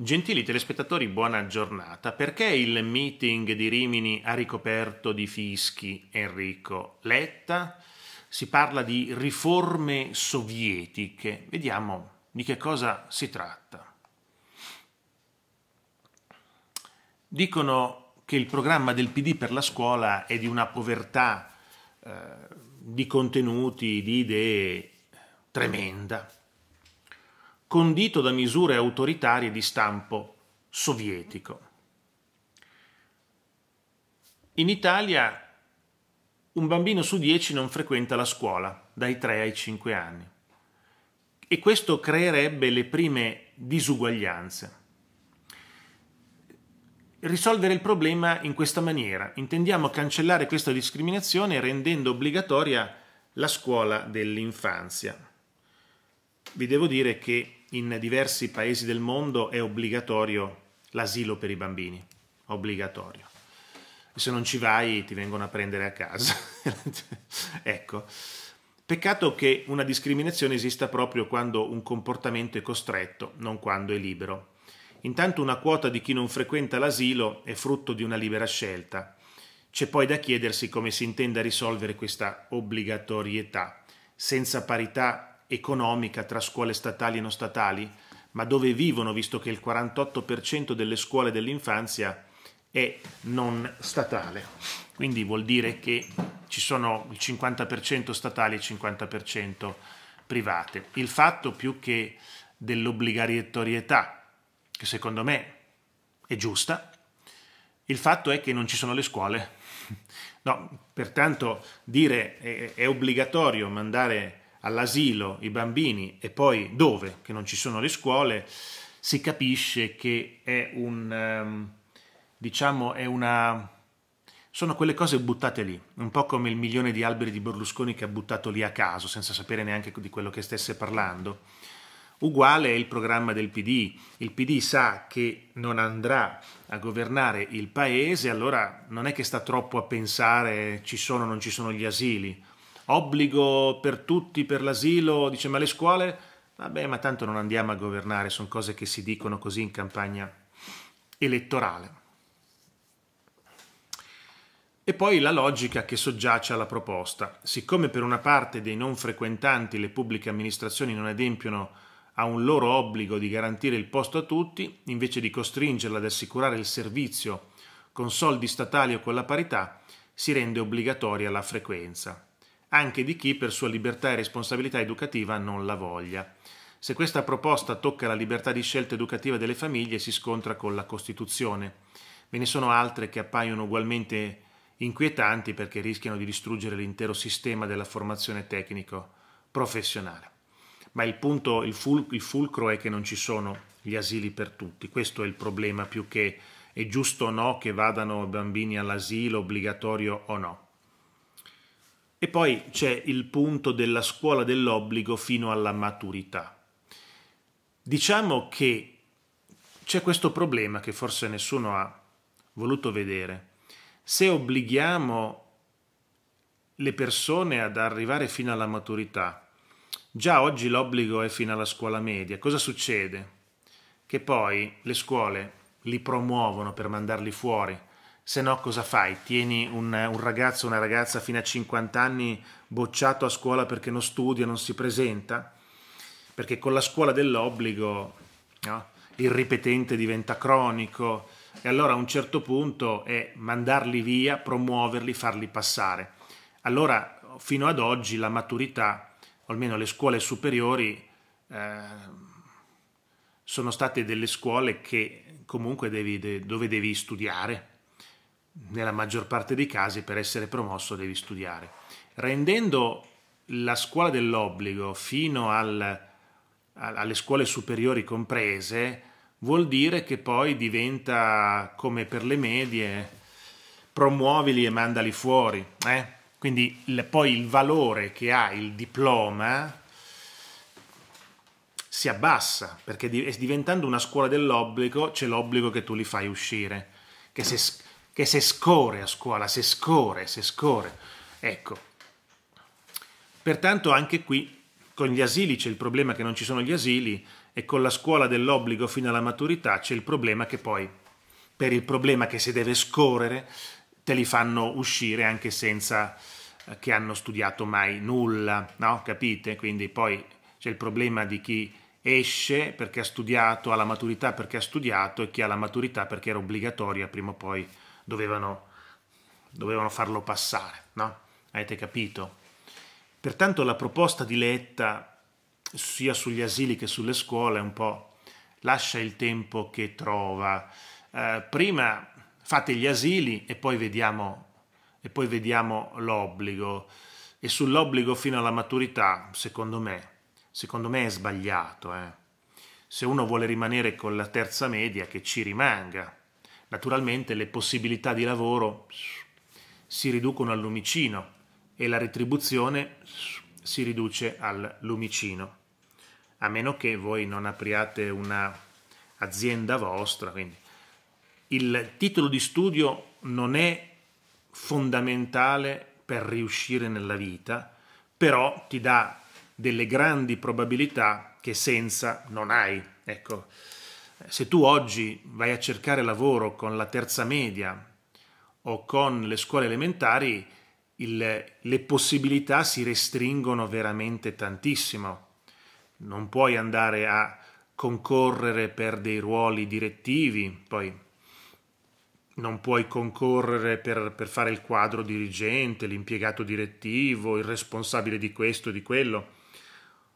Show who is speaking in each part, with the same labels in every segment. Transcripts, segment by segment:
Speaker 1: Gentili telespettatori, buona giornata. Perché il meeting di Rimini ha ricoperto di fischi Enrico Letta? Si parla di riforme sovietiche. Vediamo di che cosa si tratta. Dicono che il programma del PD per la scuola è di una povertà eh, di contenuti, di idee tremenda condito da misure autoritarie di stampo sovietico. In Italia un bambino su dieci non frequenta la scuola dai 3 ai 5 anni e questo creerebbe le prime disuguaglianze. Risolvere il problema in questa maniera, intendiamo cancellare questa discriminazione rendendo obbligatoria la scuola dell'infanzia. Vi devo dire che in diversi paesi del mondo è obbligatorio l'asilo per i bambini, obbligatorio. Se non ci vai ti vengono a prendere a casa. ecco, peccato che una discriminazione esista proprio quando un comportamento è costretto, non quando è libero. Intanto una quota di chi non frequenta l'asilo è frutto di una libera scelta. C'è poi da chiedersi come si intenda risolvere questa obbligatorietà. Senza parità economica tra scuole statali e non statali, ma dove vivono, visto che il 48% delle scuole dell'infanzia è non statale. Quindi vuol dire che ci sono il 50% statali e il 50% private. Il fatto più che dell'obbligatorietà, che secondo me è giusta, il fatto è che non ci sono le scuole. No, pertanto dire è, è obbligatorio mandare all'asilo i bambini e poi dove, che non ci sono le scuole, si capisce che è un, ehm, diciamo, è una... Sono quelle cose buttate lì, un po' come il milione di alberi di Berlusconi che ha buttato lì a caso, senza sapere neanche di quello che stesse parlando. Uguale è il programma del PD. Il PD sa che non andrà a governare il paese, allora non è che sta troppo a pensare ci sono o non ci sono gli asili obbligo per tutti, per l'asilo, dice ma le scuole? Vabbè, ma tanto non andiamo a governare, sono cose che si dicono così in campagna elettorale. E poi la logica che soggiace alla proposta. Siccome per una parte dei non frequentanti le pubbliche amministrazioni non adempiono a un loro obbligo di garantire il posto a tutti, invece di costringerla ad assicurare il servizio con soldi statali o con la parità, si rende obbligatoria la frequenza anche di chi per sua libertà e responsabilità educativa non la voglia. Se questa proposta tocca la libertà di scelta educativa delle famiglie si scontra con la Costituzione. Ve ne sono altre che appaiono ugualmente inquietanti perché rischiano di distruggere l'intero sistema della formazione tecnico-professionale. Ma il punto, il, ful, il fulcro è che non ci sono gli asili per tutti, questo è il problema più che è giusto o no che vadano bambini all'asilo, obbligatorio o no. E poi c'è il punto della scuola dell'obbligo fino alla maturità. Diciamo che c'è questo problema che forse nessuno ha voluto vedere. Se obblighiamo le persone ad arrivare fino alla maturità, già oggi l'obbligo è fino alla scuola media, cosa succede? Che poi le scuole li promuovono per mandarli fuori se no cosa fai? Tieni un, un ragazzo o una ragazza fino a 50 anni bocciato a scuola perché non studia, non si presenta? Perché con la scuola dell'obbligo no? il ripetente diventa cronico e allora a un certo punto è mandarli via, promuoverli, farli passare. Allora fino ad oggi la maturità, o almeno le scuole superiori, eh, sono state delle scuole che comunque devi, dove devi studiare, nella maggior parte dei casi per essere promosso devi studiare. Rendendo la scuola dell'obbligo fino al, alle scuole superiori comprese vuol dire che poi diventa come per le medie, promuovili e mandali fuori. Eh? Quindi il, poi il valore che ha il diploma si abbassa perché diventando una scuola dell'obbligo c'è l'obbligo che tu li fai uscire. Che se, che se scorre a scuola, se scorre, se scorre. Ecco, pertanto anche qui con gli asili c'è il problema che non ci sono gli asili e con la scuola dell'obbligo fino alla maturità c'è il problema che poi per il problema che si deve scorrere te li fanno uscire anche senza eh, che hanno studiato mai nulla, no? Capite? Quindi poi c'è il problema di chi esce perché ha studiato, ha la maturità perché ha studiato e chi ha la maturità perché era obbligatoria prima o poi dovevano, dovevano farlo passare, no? Avete capito? Pertanto la proposta di Letta, sia sugli asili che sulle scuole, un po' lascia il tempo che trova. Eh, prima fate gli asili e poi vediamo, e poi vediamo l'obbligo. E sull'obbligo fino alla maturità, secondo me, secondo me è sbagliato. Eh. Se uno vuole rimanere con la terza media, che ci rimanga, Naturalmente le possibilità di lavoro si riducono al lumicino e la retribuzione si riduce al lumicino, a meno che voi non apriate un'azienda vostra. Quindi. Il titolo di studio non è fondamentale per riuscire nella vita, però ti dà delle grandi probabilità che senza non hai. Ecco, se tu oggi vai a cercare lavoro con la terza media o con le scuole elementari, il, le possibilità si restringono veramente tantissimo. Non puoi andare a concorrere per dei ruoli direttivi, poi non puoi concorrere per, per fare il quadro dirigente, l'impiegato direttivo, il responsabile di questo, di quello.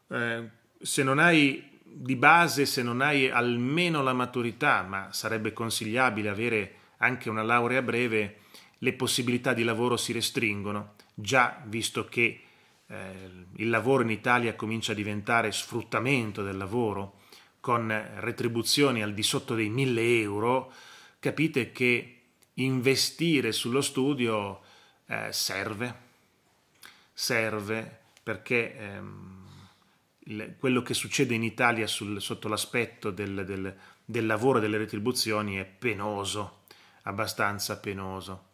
Speaker 1: Eh, se non hai di base se non hai almeno la maturità, ma sarebbe consigliabile avere anche una laurea breve, le possibilità di lavoro si restringono, già visto che eh, il lavoro in Italia comincia a diventare sfruttamento del lavoro, con retribuzioni al di sotto dei 1000 euro, capite che investire sullo studio eh, serve, serve perché... Ehm, quello che succede in Italia sul, sotto l'aspetto del, del, del lavoro e delle retribuzioni è penoso, abbastanza penoso.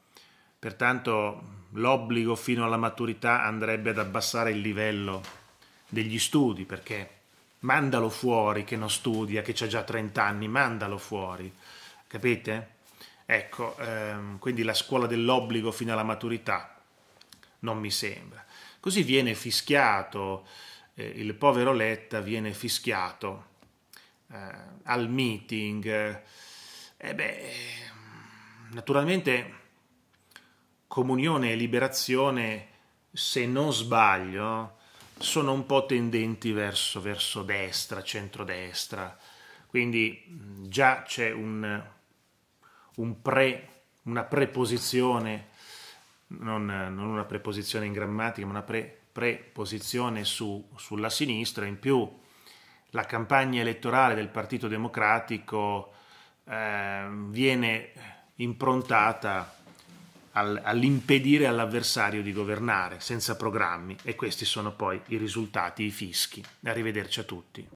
Speaker 1: Pertanto l'obbligo fino alla maturità andrebbe ad abbassare il livello degli studi, perché mandalo fuori che non studia, che ha già 30 anni, mandalo fuori, capite? Ecco, ehm, quindi la scuola dell'obbligo fino alla maturità non mi sembra. Così viene fischiato eh, il povero Letta viene fischiato eh, al meeting. E eh beh, naturalmente comunione e liberazione, se non sbaglio, sono un po' tendenti verso, verso destra, centrodestra. Quindi già c'è un, un pre, una preposizione, non, non, una preposizione in grammatica, ma una pre, preposizione su, sulla sinistra, in più la campagna elettorale del Partito Democratico eh, viene improntata al, all'impedire all'avversario di governare senza programmi e questi sono poi i risultati, i fischi. Arrivederci a tutti.